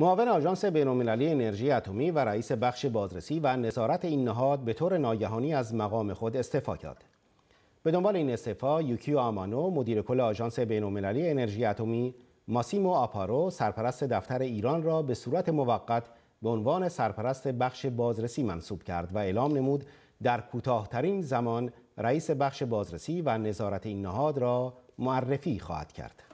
معاون آژانس بین‌المللی انرژی اتمی و رئیس بخش بازرسی و نظارت این نهاد به طور ناگهانی از مقام خود استعفا کرد. به دنبال این استعفا یوکیو آمانو مدیر کل آژانس بین‌المللی انرژی اتمی ماسیمو آپارو سرپرست دفتر ایران را به صورت موقت به عنوان سرپرست بخش بازرسی منصوب کرد و اعلام نمود در کوتاهترین زمان رئیس بخش بازرسی و نظارت این نهاد را معرفی خواهد کرد.